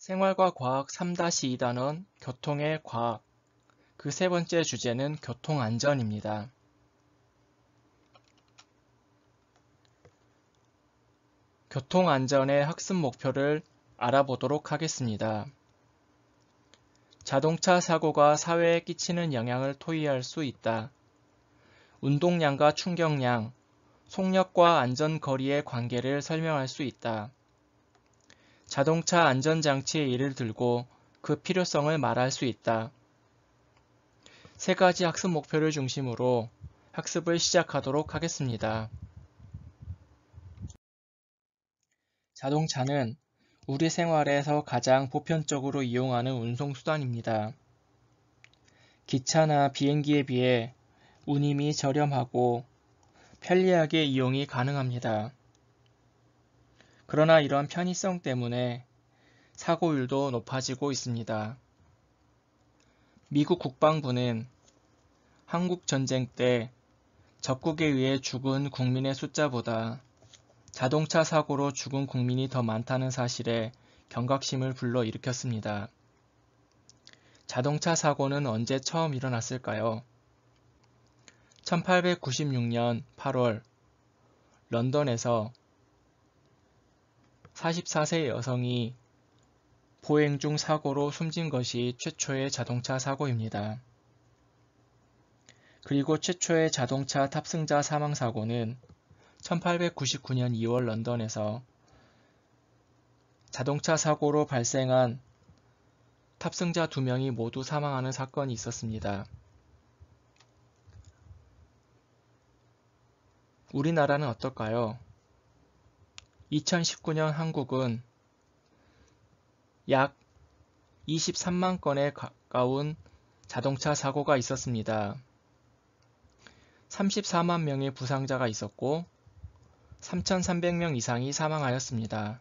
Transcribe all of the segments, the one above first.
생활과 과학 3-2단원 교통의 과학 그 세 번째 주제는 교통안전입니다. 교통안전의 학습 목표를 알아보도록 하겠습니다. 자동차 사고가 사회에 끼치는 영향을 토의할 수 있다. 운동량과 충격량, 속력과 안전거리의 관계를 설명할 수 있다. 자동차 안전장치의 예를 들고 그 필요성을 말할 수 있다. 세 가지 학습 목표를 중심으로 학습을 시작하도록 하겠습니다. 자동차는 우리 생활에서 가장 보편적으로 이용하는 운송수단입니다. 기차나 비행기에 비해 운임이 저렴하고 편리하게 이용이 가능합니다. 그러나 이러한 편의성 때문에 사고율도 높아지고 있습니다. 미국 국방부는 한국 전쟁 때 적국에 의해 죽은 국민의 숫자보다 자동차 사고로 죽은 국민이 더 많다는 사실에 경각심을 불러일으켰습니다. 자동차 사고는 언제 처음 일어났을까요? 1896년 8월 런던에서 44세 여성이 보행 중 사고로 숨진 것이 최초의 자동차 사고입니다. 그리고 최초의 자동차 탑승자 사망 사고는 1899년 2월 런던에서 자동차 사고로 발생한 탑승자 2명이 모두 사망하는 사건이 있었습니다. 우리나라는 어떨까요? 2019년 한국은 약 23만 건에 가까운 자동차 사고가 있었습니다. 34만 명의 부상자가 있었고 3,300명 이상이 사망하였습니다.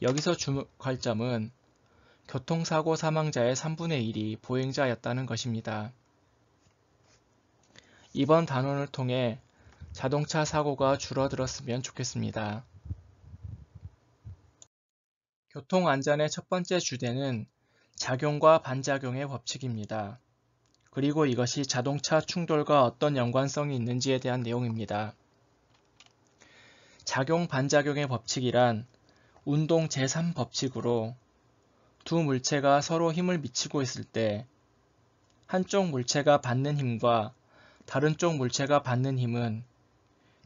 여기서 주목할 점은 교통사고 사망자의 3분의 1이 보행자였다는 것입니다. 이번 단원을 통해 자동차 사고가 줄어들었으면 좋겠습니다. 교통안전의 첫 번째 주제는 작용과 반작용의 법칙입니다. 그리고 이것이 자동차 충돌과 어떤 연관성이 있는지에 대한 내용입니다. 작용 반작용의 법칙이란 운동 제3법칙으로 두 물체가 서로 힘을 미치고 있을 때 한쪽 물체가 받는 힘과 다른 쪽 물체가 받는 힘은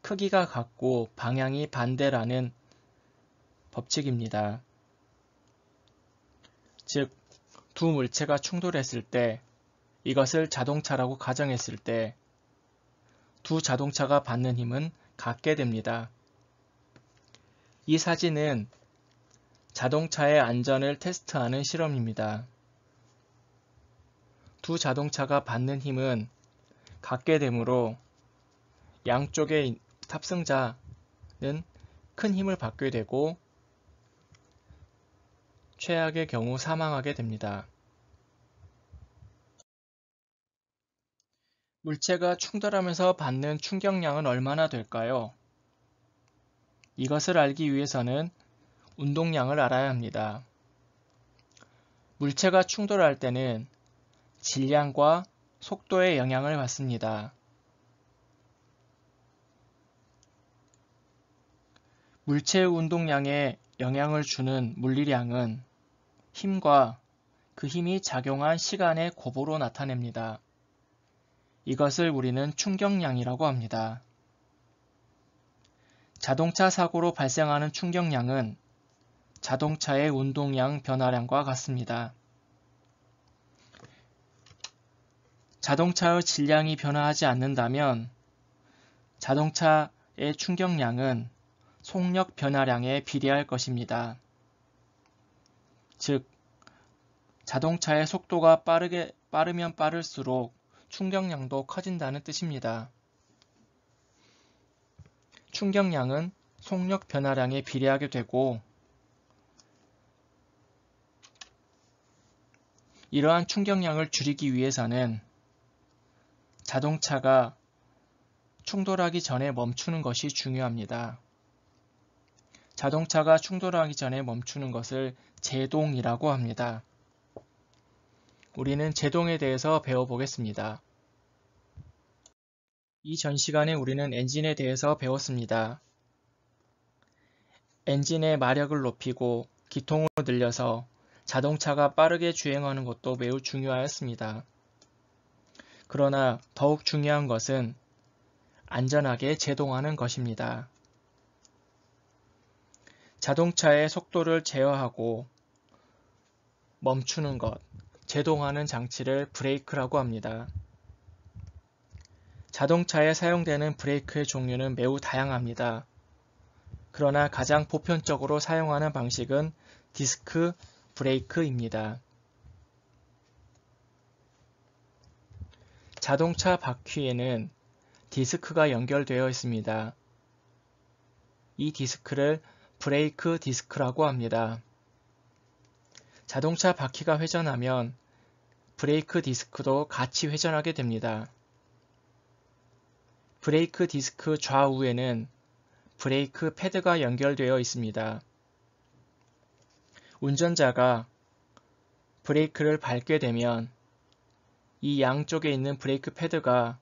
크기가 같고 방향이 반대라는 법칙입니다. 즉, 두 물체가 충돌했을 때 이것을 자동차라고 가정했을 때 두 자동차가 받는 힘은 같게 됩니다. 이 사진은 자동차의 안전을 테스트하는 실험입니다. 두 자동차가 받는 힘은 같게 되므로 양쪽에 탑승자는 큰 힘을 받게 되고 최악의 경우 사망하게 됩니다. 물체가 충돌하면서 받는 충격량은 얼마나 될까요? 이것을 알기 위해서는 운동량을 알아야 합니다. 물체가 충돌할 때는 질량과 속도의 영향을 받습니다. 물체 운동량에 영향을 주는 물리량은 힘과 그 힘이 작용한 시간의 고보로 나타냅니다. 이것을 우리는 충격량이라고 합니다. 자동차 사고로 발생하는 충격량은 자동차의 운동량 변화량과 같습니다. 자동차의 질량이 변화하지 않는다면 자동차의 충격량은 속력 변화량에 비례할 것입니다. 즉, 자동차의 속도가 빠르게, 빠르면 빠를수록 충격량도 커진다는 뜻입니다. 충격량은 속력 변화량에 비례하게 되고 이러한 충격량을 줄이기 위해서는 자동차가 충돌하기 전에 멈추는 것이 중요합니다. 자동차가 충돌하기 전에 멈추는 것을 제동이라고 합니다. 우리는 제동에 대해서 배워보겠습니다. 이전 시간에 우리는 엔진에 대해서 배웠습니다. 엔진의 마력을 높이고 기통을 늘려서 자동차가 빠르게 주행하는 것도 매우 중요하였습니다. 그러나 더욱 중요한 것은 안전하게 제동하는 것입니다. 자동차의 속도를 제어하고 멈추는 것, 제동하는 장치를 브레이크라고 합니다. 자동차에 사용되는 브레이크의 종류는 매우 다양합니다. 그러나 가장 보편적으로 사용하는 방식은 디스크 브레이크입니다. 자동차 바퀴에는 디스크가 연결되어 있습니다. 이 디스크를 브레이크 디스크라고 합니다. 자동차 바퀴가 회전하면 브레이크 디스크도 같이 회전하게 됩니다. 브레이크 디스크 좌우에는 브레이크 패드가 연결되어 있습니다. 운전자가 브레이크를 밟게 되면 이 양쪽에 있는 브레이크 패드가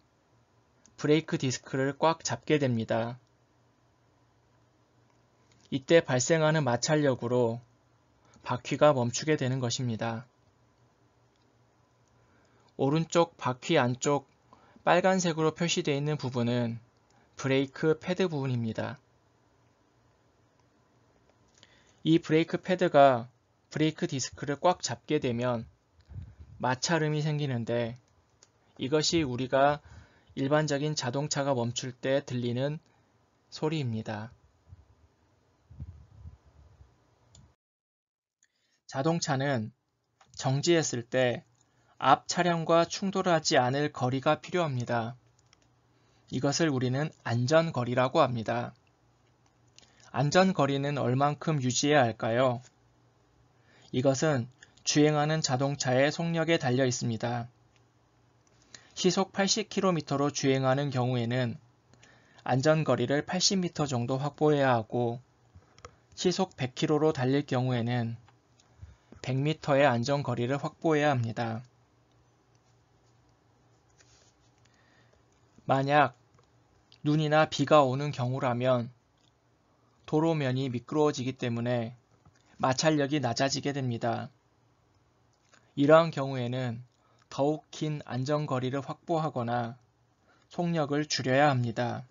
브레이크 디스크를 꽉 잡게 됩니다. 이때 발생하는 마찰력으로 바퀴가 멈추게 되는 것입니다. 오른쪽 바퀴 안쪽 빨간색으로 표시되어 있는 부분은 브레이크 패드 부분입니다. 이 브레이크 패드가 브레이크 디스크를 꽉 잡게 되면 마찰음이 생기는데 이것이 우리가 일반적인 자동차가 멈출 때 들리는 소리입니다. 자동차는 정지했을 때 앞 차량과 충돌하지 않을 거리가 필요합니다. 이것을 우리는 안전거리라고 합니다. 안전거리는 얼만큼 유지해야 할까요? 이것은 주행하는 자동차의 속력에 달려 있습니다. 시속 80km로 주행하는 경우에는 안전거리를 80m 정도 확보해야 하고 시속 100km로 달릴 경우에는 100m의 안전거리를 확보해야 합니다. 만약 눈이나 비가 오는 경우라면 도로면이 미끄러워지기 때문에 마찰력이 낮아지게 됩니다. 이러한 경우에는 더욱 긴 안전거리를 확보하거나 속력을 줄여야 합니다.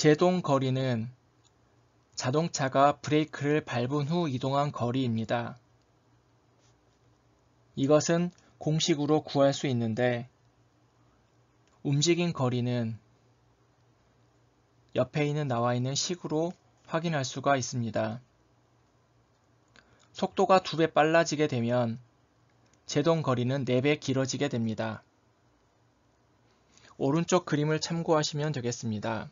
제동 거리는 자동차가 브레이크를 밟은 후 이동한 거리입니다. 이것은 공식으로 구할 수 있는데 움직인 거리는 옆에 있는 나와 있는 식으로 확인할 수가 있습니다. 속도가 2배 빨라지게 되면 제동 거리는 4배 길어지게 됩니다. 오른쪽 그림을 참고하시면 되겠습니다.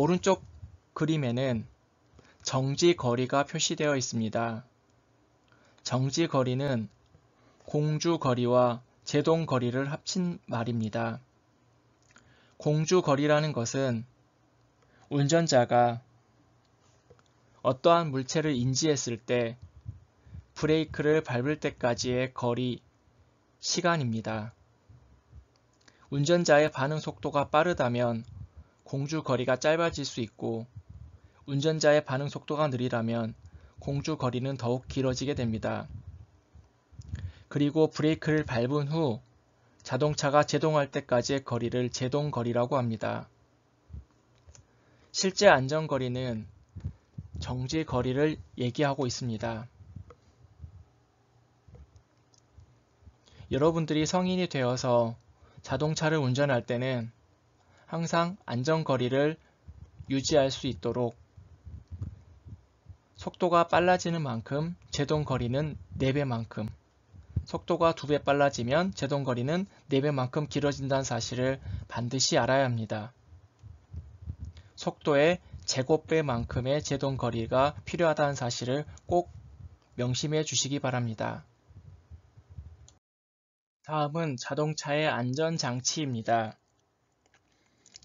오른쪽 그림에는 정지 거리가 표시되어 있습니다. 정지 거리는 공주 거리와 제동 거리를 합친 말입니다. 공주 거리라는 것은 운전자가 어떠한 물체를 인지했을 때 브레이크를 밟을 때까지의 거리, 시간입니다. 운전자의 반응 속도가 빠르다면 공주 거리가 짧아질 수 있고 운전자의 반응 속도가 느리다면 공주 거리는 더욱 길어지게 됩니다. 그리고 브레이크를 밟은 후 자동차가 제동할 때까지의 거리를 제동거리라고 합니다. 실제 안전거리는 정지거리를 얘기하고 있습니다. 여러분들이 성인이 되어서 자동차를 운전할 때는 항상 안전거리를 유지할 수 있도록 속도가 빨라지는 만큼 제동거리는 4배만큼 속도가 2배 빨라지면 제동거리는 4배만큼 길어진다는 사실을 반드시 알아야 합니다. 속도의 제곱배만큼의 제동거리가 필요하다는 사실을 꼭 명심해 주시기 바랍니다. 다음은 자동차의 안전장치입니다.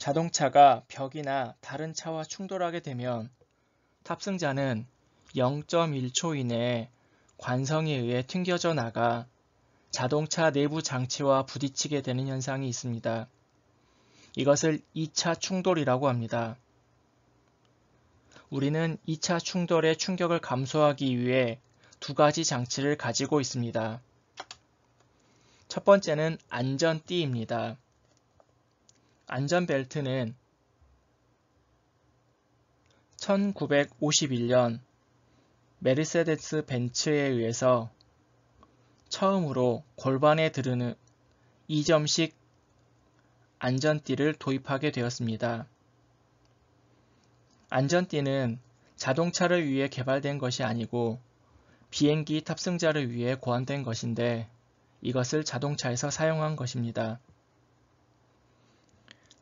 자동차가 벽이나 다른 차와 충돌하게 되면 탑승자는 0.1초 이내에 관성에 의해 튕겨져 나가 자동차 내부 장치와 부딪히게 되는 현상이 있습니다. 이것을 2차 충돌이라고 합니다. 우리는 2차 충돌의 충격을 감소하기 위해 두 가지 장치를 가지고 있습니다. 첫 번째는 안전띠입니다. 안전벨트는 1951년 메르세데스 벤츠에 의해서 처음으로 골반에 들르는 2점씩 안전띠를 도입하게 되었습니다. 안전띠는 자동차를 위해 개발된 것이 아니고 비행기 탑승자를 위해 고안된 것인데 이것을 자동차에서 사용한 것입니다.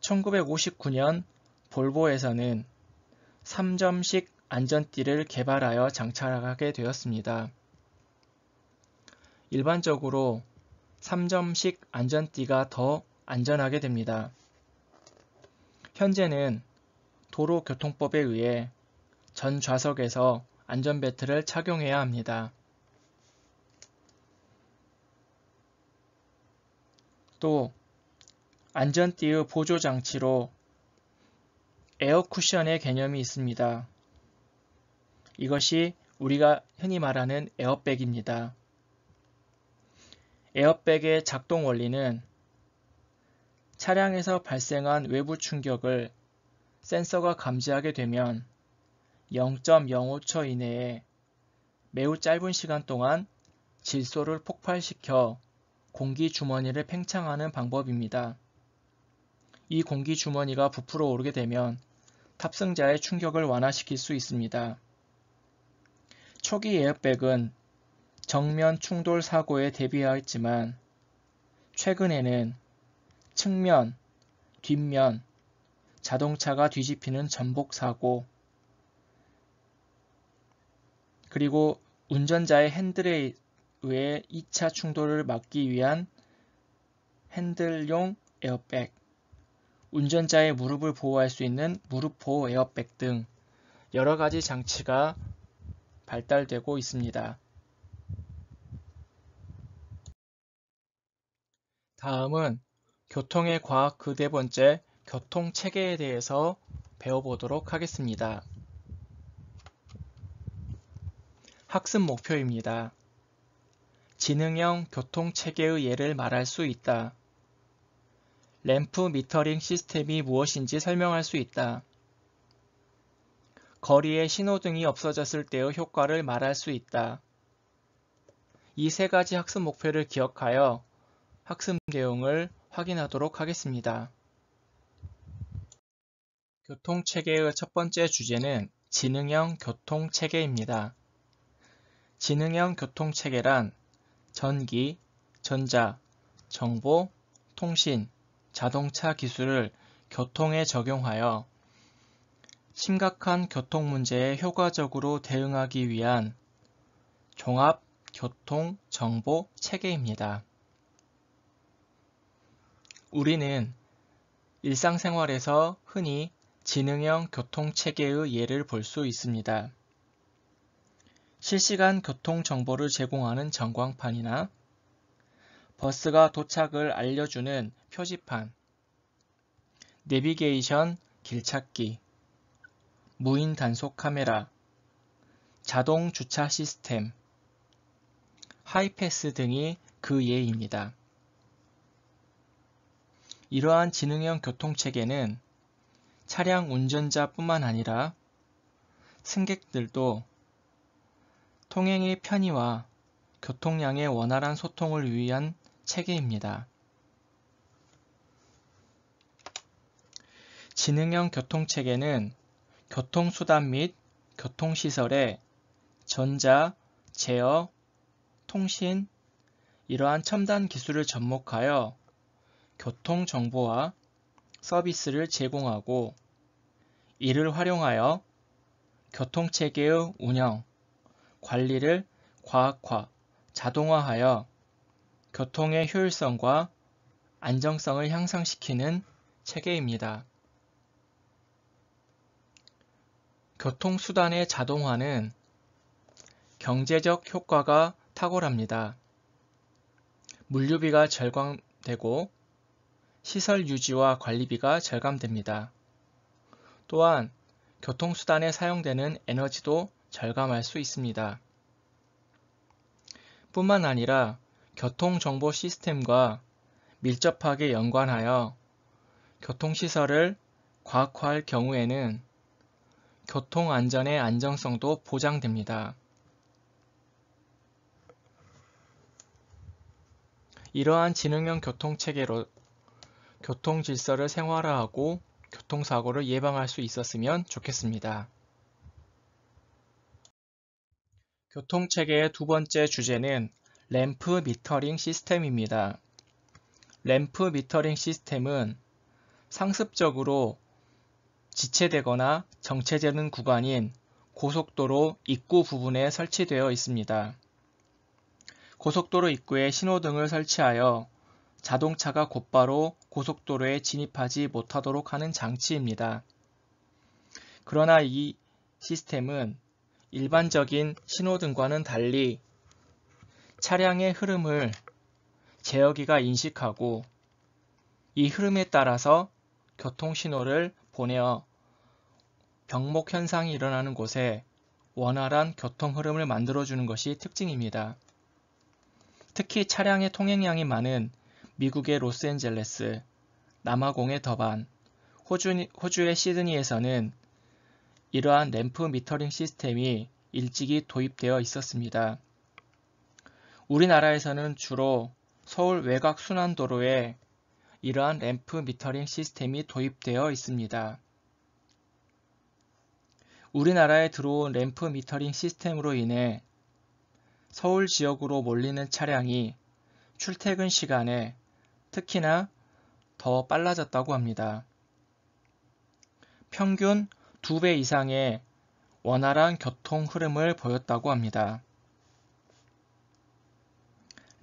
1959년 볼보에서는 3점식 안전띠를 개발하여 장착하게 되었습니다. 일반적으로 3점식 안전띠가 더 안전하게 됩니다. 현재는 도로교통법에 의해 전 좌석에서 안전벨트를 착용해야 합니다. 또 안전띠의 보조장치로 에어쿠션의 개념이 있습니다. 이것이 우리가 흔히 말하는 에어백입니다. 에어백의 작동 원리는 차량에서 발생한 외부 충격을 센서가 감지하게 되면 0.05초 이내에 매우 짧은 시간 동안 질소를 폭발시켜 공기 주머니를 팽창하는 방법입니다. 이 공기 주머니가 부풀어 오르게 되면 탑승자의 충격을 완화시킬 수 있습니다. 초기 에어백은 정면 충돌 사고에 대비하였지만 최근에는 측면, 뒷면, 자동차가 뒤집히는 전복 사고, 그리고 운전자의 핸들에 의해 2차 충돌을 막기 위한 핸들용 에어백, 운전자의 무릎을 보호할 수 있는 무릎 보호 에어백 등 여러 가지 장치가 발달되고 있습니다. 다음은 교통의 과학 그 네 번째 교통 체계에 대해서 배워보도록 하겠습니다. 학습 목표입니다. 지능형 교통 체계의 예를 말할 수 있다. 램프 미터링 시스템이 무엇인지 설명할 수 있다. 거리에 신호등이 없어졌을 때의 효과를 말할 수 있다. 이 세 가지 학습 목표를 기억하여 학습 내용을 확인하도록 하겠습니다. 교통체계의 첫 번째 주제는 지능형 교통체계입니다. 지능형 교통체계란 전기, 전자, 정보, 통신, 자동차 기술을 교통에 적용하여 심각한 교통 문제에 효과적으로 대응하기 위한 종합 교통 정보 체계입니다. 우리는 일상생활에서 흔히 지능형 교통체계의 예를 볼 수 있습니다. 실시간 교통정보를 제공하는 전광판이나 버스가 도착을 알려주는 표지판, 내비게이션 길찾기, 무인 단속 카메라, 자동 주차 시스템, 하이패스 등이 그 예입니다. 이러한 지능형 교통체계는 차량 운전자뿐만 아니라 승객들도 통행의 편의와 교통량의 원활한 소통을 위한 체계입니다. 지능형 교통체계는 교통수단 및 교통시설에 전자, 제어, 통신, 이러한 첨단 기술을 접목하여 교통정보와 서비스를 제공하고 이를 활용하여 교통체계의 운영, 관리를 과학화, 자동화하여 교통의 효율성과 안정성을 향상시키는 체계입니다. 교통수단의 자동화는 경제적 효과가 탁월합니다. 물류비가 절감되고 시설 유지와 관리비가 절감됩니다. 또한 교통수단에 사용되는 에너지도 절감할 수 있습니다. 뿐만 아니라 교통정보 시스템과 밀접하게 연관하여 교통시설을 과학화할 경우에는 교통안전의 안정성도 보장됩니다. 이러한 지능형 교통체계로 교통질서를 생활화하고 교통사고를 예방할 수 있었으면 좋겠습니다. 교통체계의 두 번째 주제는 램프 미터링 시스템입니다. 램프 미터링 시스템은 상습적으로 지체되거나 정체되는 구간인 고속도로 입구 부분에 설치되어 있습니다. 고속도로 입구에 신호등을 설치하여 자동차가 곧바로 고속도로에 진입하지 못하도록 하는 장치입니다. 그러나 이 시스템은 일반적인 신호등과는 달리 차량의 흐름을 제어기가 인식하고 이 흐름에 따라서 교통신호를 보내어 병목 현상이 일어나는 곳에 원활한 교통 흐름을 만들어주는 것이 특징입니다. 특히 차량의 통행량이 많은 미국의 로스앤젤레스, 남아공의 더반, 호주, 의 시드니에서는 이러한 램프 미터링 시스템이 일찍이 도입되어 있었습니다. 우리나라에서는 주로 서울 외곽 순환도로에 이러한 램프 미터링 시스템이 도입되어 있습니다. 우리나라에 들어온 램프 미터링 시스템으로 인해 서울 지역으로 몰리는 차량이 출퇴근 시간에 특히나 더 빨라졌다고 합니다. 평균 2배 이상의 원활한 교통 흐름을 보였다고 합니다.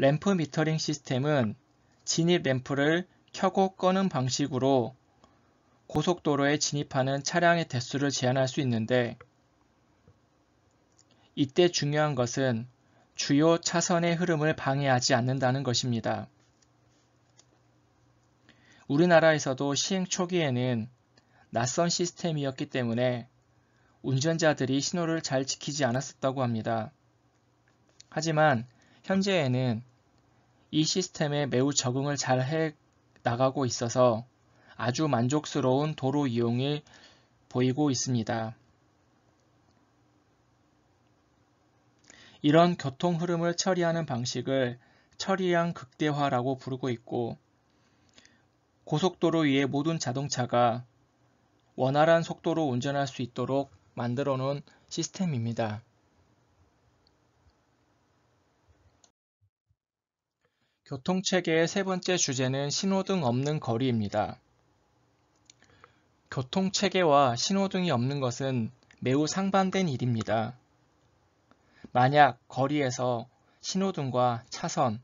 램프 미터링 시스템은 진입 램프를 켜고 꺼는 방식으로 고속도로에 진입하는 차량의 대수를 제한할 수 있는데 이때 중요한 것은 주요 차선의 흐름을 방해하지 않는다는 것입니다. 우리나라에서도 시행 초기에는 낯선 시스템이었기 때문에 운전자들이 신호를 잘 지키지 않았었다고 합니다. 하지만 현재에는 이 시스템에 매우 적응을 잘 해 나가고 있어서 아주 만족스러운 도로 이용이 보이고 있습니다. 이런 교통 흐름을 처리하는 방식을 처리량 극대화라고 부르고 있고 고속도로 위의 모든 자동차가 원활한 속도로 운전할 수 있도록 만들어 놓은 시스템입니다. 교통체계의 세 번째 주제는 신호등 없는 거리입니다. 교통체계와 신호등이 없는 것은 매우 상반된 일입니다. 만약 거리에서 신호등과 차선,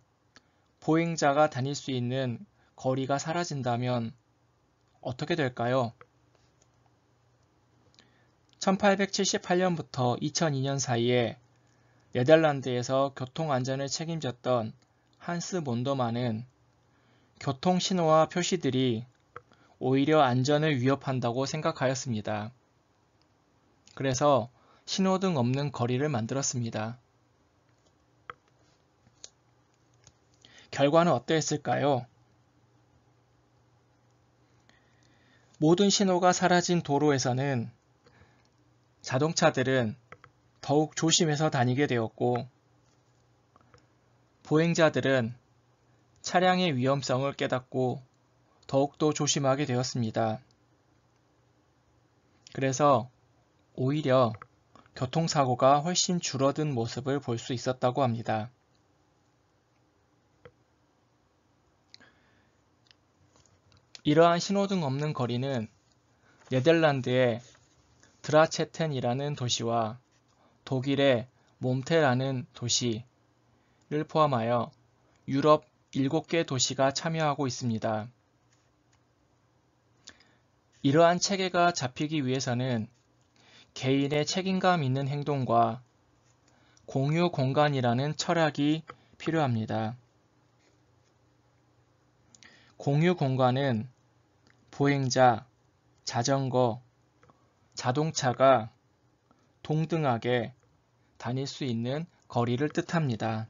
보행자가 다닐 수 있는 거리가 사라진다면 어떻게 될까요? 1878년부터 2002년 사이에 네덜란드에서 교통안전을 책임졌던 한스 몬더만은 교통신호와 표시들이 오히려 안전을 위협한다고 생각하였습니다. 그래서 신호등 없는 거리를 만들었습니다. 결과는 어떠했을까요? 모든 신호가 사라진 도로에서는 자동차들은 더욱 조심해서 다니게 되었고 보행자들은 차량의 위험성을 깨닫고 더욱더 조심하게 되었습니다. 그래서 오히려 교통사고가 훨씬 줄어든 모습을 볼 수 있었다고 합니다. 이러한 신호등 없는 거리는 네덜란드의 드라체텐이라는 도시와 독일의 몬테라는 도시, 를 포함하여 유럽 7개 도시가 참여하고 있습니다. 이러한 체계가 잡히기 위해서는 개인의 책임감 있는 행동과 공유 공간이라는 철학이 필요합니다. 공유 공간은 보행자, 자전거, 자동차가 동등하게 다닐 수 있는 거리를 뜻합니다.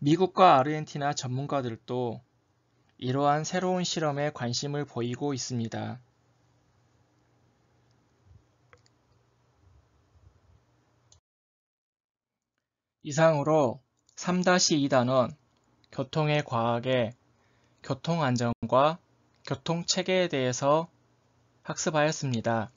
미국과 아르헨티나 전문가들도 이러한 새로운 실험에 관심을 보이고 있습니다. 이상으로 3-2 단원 교통의 과학의 교통안전과 교통체계에 대해서 학습하였습니다.